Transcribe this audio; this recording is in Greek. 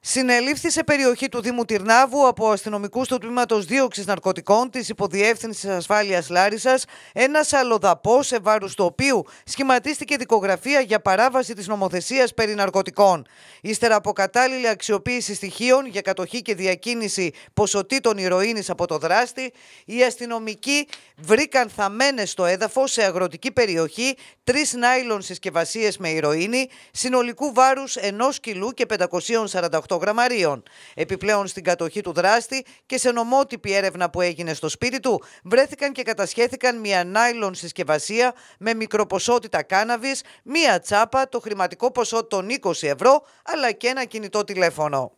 Συνελήφθη σε περιοχή του Δήμου Τυρνάβου από αστυνομικούς του τμήματος δίωξης ναρκωτικών της Υποδιεύθυνσης Ασφάλειας Λάρισας ένας αλλοδαπός σε βάρους του οποίου σχηματίστηκε δικογραφία για παράβαση της νομοθεσίας περί ναρκωτικών. Ύστερα από κατάλληλη αξιοποίηση στοιχείων για κατοχή και διακίνηση ποσοτήτων ηρωίνης από το δράστη, οι αστυνομικοί βρήκαν θαμένε στο έδαφος σε αγροτική περιοχή τρεις νάιλον συσκευασίες με ηρωίνη συνολικού βάρους 1 κιλού και 548 γραμμαρίων. Επιπλέον στην κατοχή του δράστη και σε νομότυπη έρευνα που έγινε στο σπίτι του, βρέθηκαν και κατασχέθηκαν μια νάιλον συσκευασία με μικροποσότητα κάναβης, μία τσάπα, το χρηματικό ποσό των 20 ευρώ, αλλά και ένα κινητό τηλέφωνο.